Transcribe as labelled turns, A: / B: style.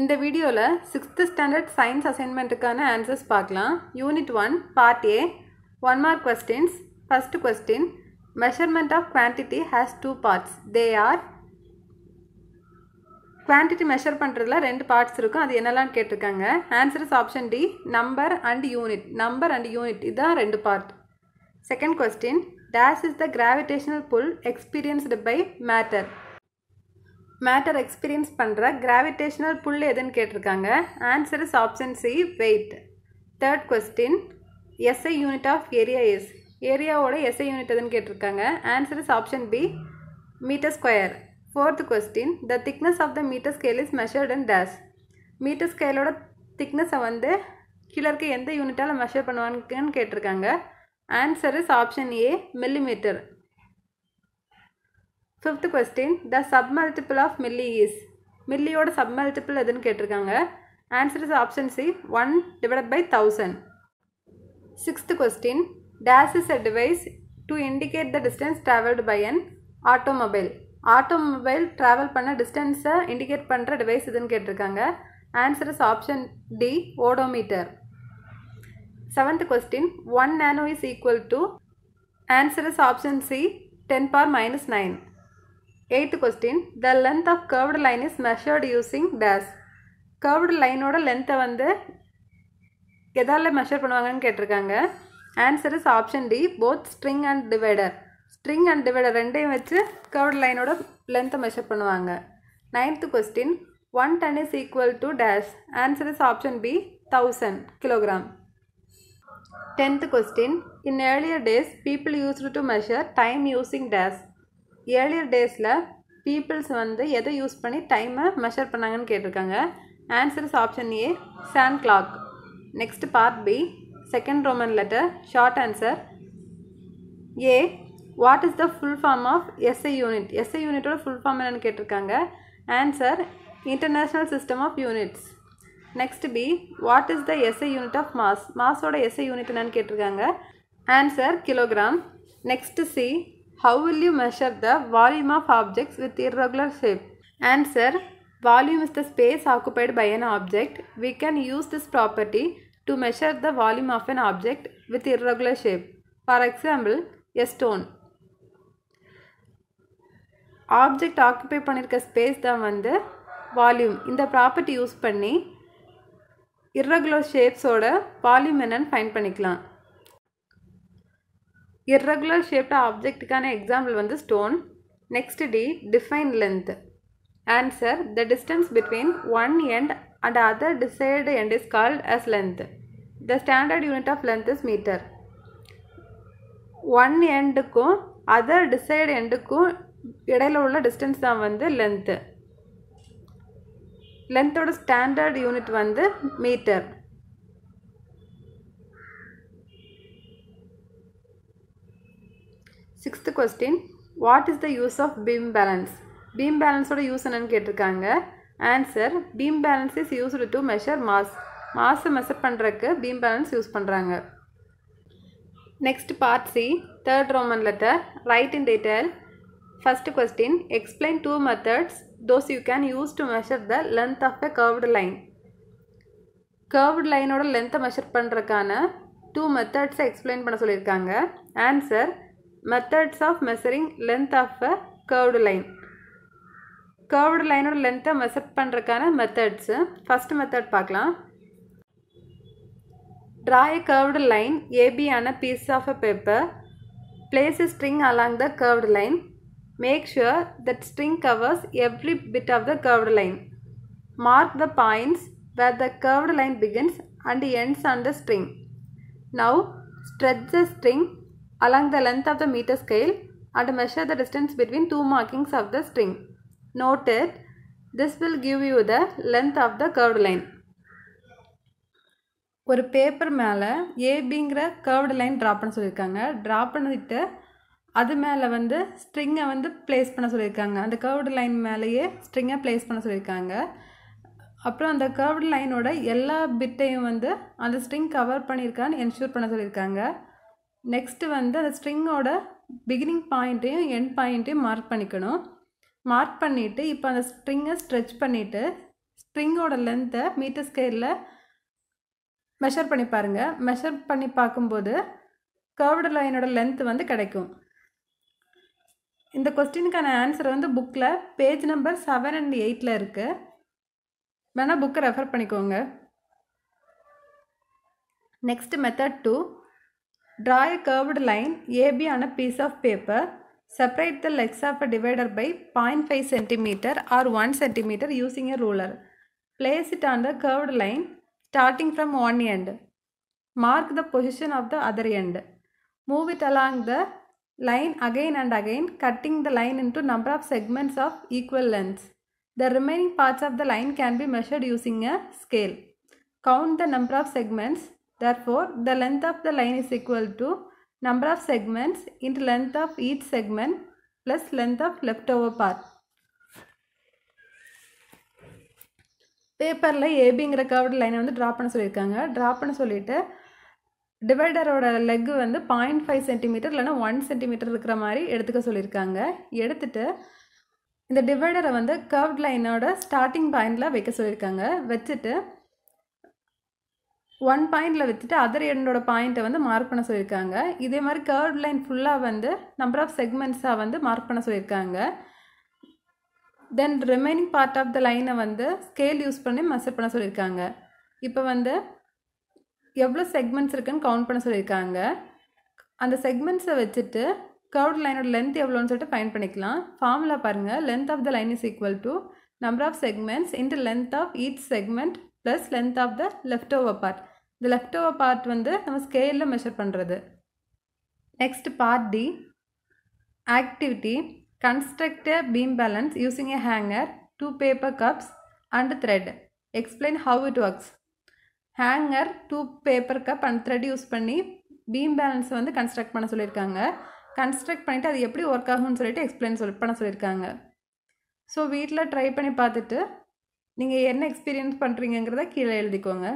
A: இந்த வீடியோவில் sixth standard science அசைன்மெண்ட்டுக்கான ஆன்சர்ஸ் பார்க்கலாம் unit one part A one mark questions first question measurement of quantity has two parts they are quantity measure பண்ணுறதுல ரெண்டு parts இருக்கும் அது என்னெல்லாம் கேட்டிருக்காங்க answers option D number and unit number and unit இதுதான் ரெண்டு part second question dash is the gravitational pull experienced by matter matter experience பண்ணுற gravitational pull எதுன்னு கேட்டிருக்காங்க answer is option C weight third question SI unit of area is ஏரியாவோட SI unit எதுன்னு கேட்டிருக்காங்க answer is option B metre square fourth question the thickness of the metre scale is measured in dash metre ஸ்கேலோட திக்னஸை வந்து கீழே இருக்க எந்த யூனிட்டால் மெஷர் பண்ணுவாங்கன்னு கேட்டிருக்காங்க answer is option A millimetre Fifth question, the submultiple of milli is. Milli or submultiple of is Answer is option C, 1 divided by 1000. Sixth question, DAS is a device to indicate the distance travelled by an automobile. Automobile travel panna distance indicate panna device idhan ketirukanga. Answer is option D, odometer. Seventh question, 1 nano is equal to. Answer is option C, 10 power minus 9. Eighth question the length of curved line is measured using dash curved லைனோட லென்த்தை வந்து எதால measure பண்ணுவாங்கன்னு கேட்டிருக்காங்க answer is option D both string and divider string and divider ரெண்டையும் வச்சு curved லைனோட லென்த்தை மெஷர் பண்ணுவாங்க ninth question one tonne is equal to dash answer is option B thousand kilogram tenth question in earlier days people used to measure time using dash earlier டேஸில் peoples வந்து எதை use பண்ணி டைமை measure பண்ணாங்கன்னு கேட்டிருக்காங்க answers option A sand clock next part B second Roman letter short answer A what is the full form of SI unit SI யூனிட்டோட full form என்னென்னு கேட்டிருக்காங்க answer international system of units next B what is the SI unit of mass மாஸோட SI unit என்னன்னு கேட்டிருக்காங்க answer kilogram next C How will you measure the volume of objects with irregular shape? Answer. Volume is the space occupied by an object. We can use this property to measure the volume of an object with irregular shape. For example, a stone. Object occupy பண்ணியிருக்க space தான் வந்து volume. இந்த property use பண்ணி irregular ஷேப்ஸோட volume என்னன்னு find பண்ணிக்கலாம் irregular shaped ஆப்ஜெக்ட்டுக்கான example வந்து stone next D define length answer the distance between one end and other decide end is called as length the standard unit of length is metre one எண்டுக்கும் other decide எண்டுக்கும் இடையில உள்ள distance தான் வந்து length லென்த்தோட standard unit வந்து metre question what is the use of beam balance beam பேலன்ஸோட use என்னன்னு கேட்டிருக்காங்க answer beam balance is used to measure mass மாஸை மெஷர் பண்ணுறக்கு பீம் பேலன்ஸ் யூஸ் பண்ணுறாங்க next part C third Roman letter write in detail first question explain two methods those you can use to measure the length of the curved line curved லைனோட லென்த்தை measure பண்ணுறக்கான two மெத்தட்ஸை explain பண்ண சொல்லியிருக்காங்க answer methods methods of measuring length of curved line line curved லைனோட லென்த்தை measure பண்ணுறதுக்கான methods first method பார்க்கலாம் a curved line AB on a piece of a paper place a string along the curved line. Make sure that string covers every bit of the curved line. Mark the points where the curved line begins and ends on the string. Now stretch the string along the length of the meter scale and measure the distance between two markings of the string. Note it, this will give you the length of the curved line. ஒரு paper மேலே ஏபிங்கிற curved line draw பண்ண சொல்லியிருக்காங்க draw பண்ணிட்டு அது மேலே வந்து ஸ்ட்ரிங்கை வந்து ப்ளேஸ் பண்ண சொல்லியிருக்காங்க அந்த கர்வ்டு லைன் மேலேயே ஸ்ட்ரிங்கை ப்ளேஸ் பண்ண சொல்லியிருக்காங்க அப்புறம் அந்த கர்வ்டு லைனோட எல்லா பிட்டையும் வந்து அந்த ஸ்ட்ரிங் கவர் பண்ணியிருக்கான்னு என்ஷூர் பண்ண சொல்லியிருக்காங்க நெக்ஸ்ட்டு வந்து அந்த ஸ்ட்ரிங்கோட பிகினிங் பாயிண்ட்டையும் எண்ட் பாயிண்ட்டையும் மார்க் பண்ணிக்கணும் மார்க் பண்ணிவிட்டு இப்போ அந்த ஸ்ட்ரிங்கை ஸ்ட்ரெச் பண்ணிவிட்டு ஸ்ட்ரிங்கோட லென்த்தை மீட்டர் ஸ்கேலில் மெஷர் பண்ணி பாருங்கள் மெஷர் பண்ணி பார்க்கும்போது கர்வ்டு லைனோட லென்த்து வந்து கிடைக்கும் இந்த கொஸ்டினுக்கான ஆன்சர் வந்து புக்கில் பேஜ் நம்பர் செவன் அண்ட் எயிட்டில் இருக்குது வேணால் புக்கை ரெஃபர் பண்ணிக்கோங்க next method two Draw a curved line AB on a piece of paper. Separate the legs of a divider by 0.5 cm or 1 cm using a ruler. Place it on the curved line starting from one end. Mark the position of the other end. Move it along the line again and again cutting the line into number of segments of equal length. The remaining parts of the line can be measured using a scale. Count the number of segments Therefore, the length of the line is equal to number of segments into length of each segment plus length of leftover part. பேப்பரில் ஏபிங்கிற covered லைனை வந்து draw பண்ண சொல்லியிருக்காங்க draw பண்ண சொல்லிவிட்டு டிவைடரோட leg வந்து point five centimetre இல்லைனா ஒன் சென்டிமீட்டர் இருக்கிற மாதிரி எடுத்துக்க சொல்லியிருக்காங்க எடுத்துகிட்டு இந்த டிவைடரை வந்து கர்வ்ட் லைனோட ஸ்டார்டிங் பாயிண்டில் வைக்க சொல்லியிருக்காங்க வச்சுட்டு ஒன் பாயிண்டில் விற்றுட்டு அதர் எண்டோட பாயிண்ட்டை வந்து மார்க் பண்ண சொல்லியிருக்காங்க இதே மாதிரி கேர்ட் லைன் ஃபுல்லாக வந்து நம்பர் ஆஃப் செக்மெண்ட்ஸாக வந்து மார்க் பண்ண சொல்லியிருக்காங்க then remaining part of the லைனை வந்து ஸ்கேல் யூஸ் பண்ணி மெசர் பண்ண சொல்லியிருக்காங்க இப்போ வந்து எவ்வளோ செக்மெண்ட்ஸ் இருக்குன்னு கவுண்ட் பண்ண சொல்லியிருக்காங்க அந்த செக்மெண்ட்ஸை வச்சுட்டு கர்வ்ட் லைனோட லென்த் எவ்வளோன்னு சொல்லிட்டு ஃபைன் பண்ணிக்கலாம் ஃபார்முலா பாருங்கள் length of the line is equal to number of segments into length of each segment plus length of the left over part இந்த லெஃப்ட் ஓவர் பார்ட் வந்து நம்ம ஸ்கேலில் மெஷர் பண்ணுறது next part D activity construct beam balance using a hanger two paper cups and thread explain how it works hanger two paper cup and thread use பண்ணி beam balance வந்து construct பண்ண சொல்லியிருக்காங்க construct பண்ணிவிட்டு அது எப்படி work ஆகும்னு சொல்லிட்டு explain சொல் பண்ண சொல்லியிருக்காங்க ஸோ வீட்டில் ட்ரை பண்ணி பார்த்துட்டு நீங்கள் என்ன எக்ஸ்பீரியன்ஸ் பண்ணுறீங்கிறத கீழே எழுதிக்கோங்க